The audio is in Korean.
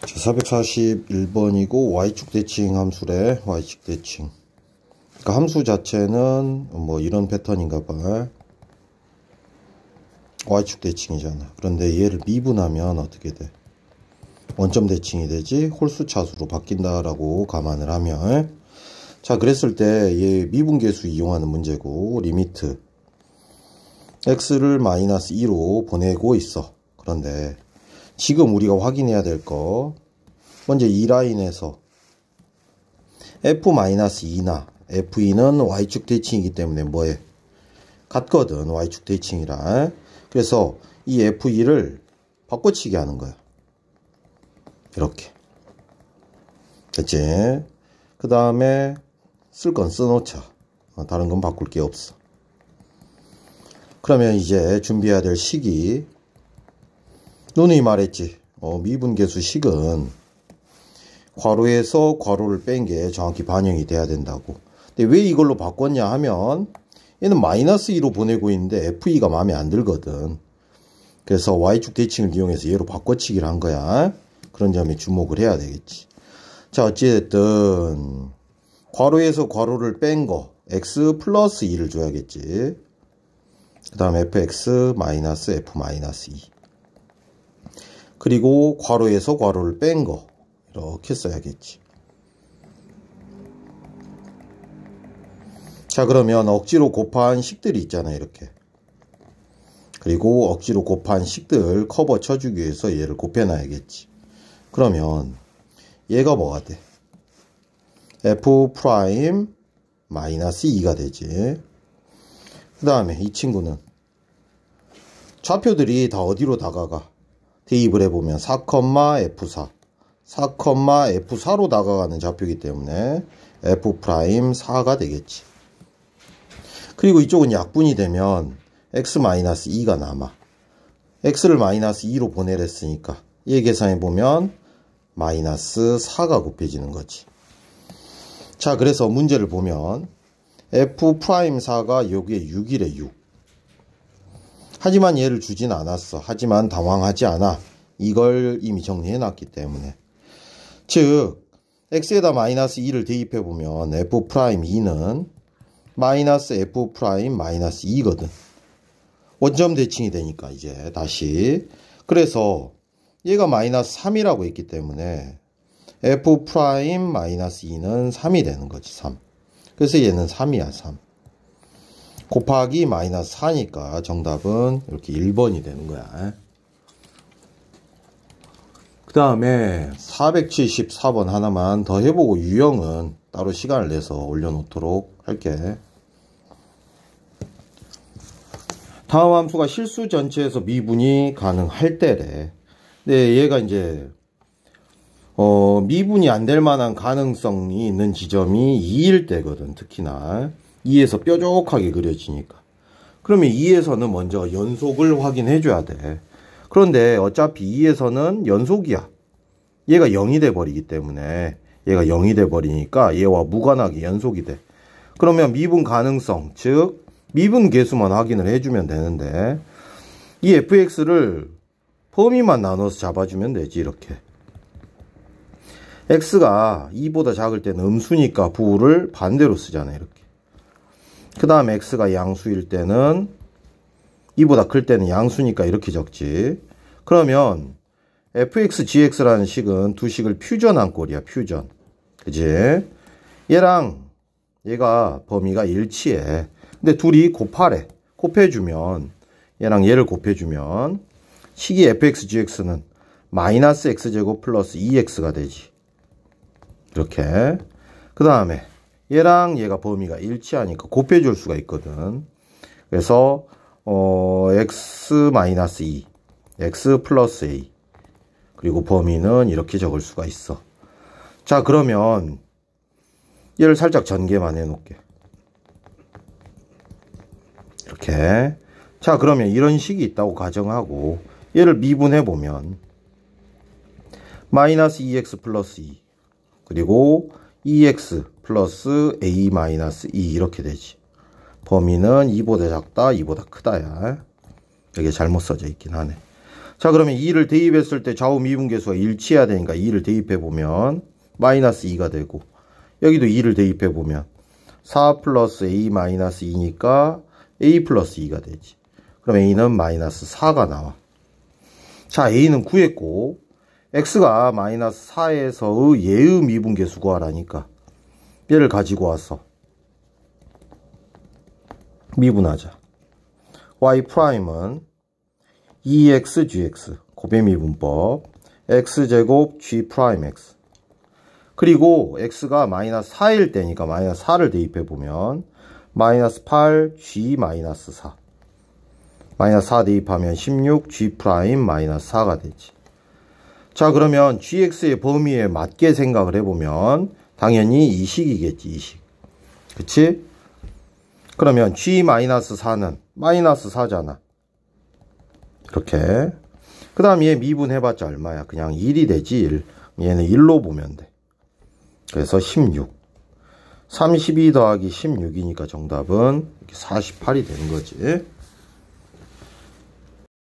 441번이고 y축 대칭 함수래 y축 대칭 그러니까 함수 자체는 뭐 이런 패턴인가 봐 y축 대칭이잖아 그런데 얘를 미분하면 어떻게 돼 원점 대칭이 되지 홀수 차수로 바뀐다라고 감안을 하면 자 그랬을 때 얘 미분계수 이용하는 문제고 리미트 x를 마이너스 2로 보내고 있어 그런데 지금 우리가 확인해야 될 거. 먼저 이 라인에서 F-2나 F2는 Y축 대칭이기 때문에 뭐에 같거든. Y축 대칭이라. 그래서 이 F2를 바꿔치기 하는 거야. 이렇게. 됐지? 그 다음에 쓸 건 써놓자. 어, 다른 건 바꿀 게 없어. 그러면 이제 준비해야 될 시기 눈이 말했지. 어, 미분계수 식은 괄호에서 괄호를 뺀 게 정확히 반영이 돼야 된다고. 근데 왜 이걸로 바꿨냐 하면 얘는 마이너스 2로 보내고 있는데 FE가 마음에 안 들거든. 그래서 Y축 대칭을 이용해서 얘로 바꿔치기를 한 거야. 그런 점에 주목을 해야 되겠지. 자 어찌됐든 괄호에서 괄호를 뺀 거 x 플러스 2를 줘야겠지. 그 다음에 fx 마이너스 f 마이너스 2. E. 그리고 괄호에서 괄호를 뺀 거 이렇게 써야겠지 자 그러면 억지로 곱한 식들이 있잖아 이렇게 그리고 억지로 곱한 식들 커버 쳐주기 위해서 얘를 곱해놔야겠지 그러면 얘가 뭐가 돼 f 프라임 마이너스 2가 되지 그 다음에 이 친구는 좌표들이 다 어디로 다가가 테이블에 보면 4,F4 4,F4로 나가가는 좌표이기 때문에 F'4가 되겠지. 그리고 이쪽은 약분이 되면 X-2가 남아. X를 마이너스 2로 보내랬으니까 얘 계산해보면 마이너스 4가 곱해지는 거지. 자, 그래서 문제를 보면 F'4가 여기에 6이래, 6. 하지만 얘를 주진 않았어. 하지만 당황하지 않아. 이걸 이미 정리해 놨기 때문에. 즉 x에다 마이너스 2를 대입해 보면 f 프라임 2는 마이너스 f 프라임 마이너스 2거든. 원점 대칭이 되니까 이제 다시 그래서 얘가 마이너스 3이라고 했기 때문에 f 프라임 마이너스 2는 3이 되는 거지 3. 그래서 얘는 3이야 3. 곱하기 마이너스 4니까 정답은 이렇게 1번이 되는 거야. 그 다음에 474번 하나만 더 해보고 유형은 따로 시간을 내서 올려놓도록 할게. 다음 함수가 실수 전체에서 미분이 가능할 때래. 근데 얘가 이제 어 미분이 안 될 만한 가능성이 있는 지점이 2일 때거든 특히나. 2에서 뾰족하게 그려지니까. 그러면 2에서는 먼저 연속을 확인해 줘야 돼. 그런데 어차피 2에서는 연속이야. 얘가 0이 돼버리기 때문에 얘가 0이 돼버리니까 얘와 무관하게 연속이 돼. 그러면 미분 가능성, 즉 미분 개수만 확인을 해주면 되는데 이 fx를 범위만 나눠서 잡아주면 되지 이렇게. x가 2보다 작을 때는 음수니까 부호를 반대로 쓰잖아요 이렇게. 그 다음에 x가 양수일 때는 이보다 클 때는 양수니까 이렇게 적지. 그러면 fx, gx라는 식은 두 식을 퓨전한 꼴이야. 퓨전. 그지? 얘랑 얘가 범위가 일치해. 근데 둘이 곱하래. 곱해주면 얘랑 얘를 곱해주면 식이 fx, gx는 마이너스 x제곱 플러스 2x가 e 되지. 이렇게. 그 다음에 얘랑 얘가 범위가 일치하니까 곱해줄 수가 있거든. 그래서 어, x 마이너스 2, x 플러스 a 그리고 범위는 이렇게 적을 수가 있어. 자 그러면 얘를 살짝 전개만 해놓게 이렇게 자 그러면 이런 식이 있다고 가정하고 얘를 미분해 보면 마이너스 2x e 플러스 2 그리고 EX 플러스 A 마이너스 E 이렇게 되지. 범위는 2보다 작다, 2보다 크다야. 여기 잘못 써져 있긴 하네. 자 그러면 2를 대입했을 때 좌우 미분계수가 일치해야 되니까 2를 대입해보면 마이너스 2가 되고 여기도 2를 대입해보면 4 플러스 A 마이너스 2니까 A 플러스 2가 되지. 그럼 A는 마이너스 4가 나와. 자 A는 구했고 x가 마이너스 4에서의 예의 미분계수 구하라니까 얘를 가지고 왔어 미분하자 y 프라임은 2x gx 고배 미분법 x제곱 g 프라임 x 그리고 x가 마이너스 4일 때니까 마이너스 4를 대입해 보면 마이너스 8 g 마이너스 4 마이너스 4 대입하면 16 g 프라임 마이너스 4가 되지 자 그러면 gx의 범위에 맞게 생각을 해보면 당연히 이 식이겠지 이 식. 그치? 그러면 g-4는 마이너스 4잖아. 이렇게. 그 다음 얘 미분해봤자 얼마야? 그냥 1이 되지 1. 얘는 1로 보면 돼. 그래서 16. 32 더하기 16이니까 정답은 48이 되는 거지.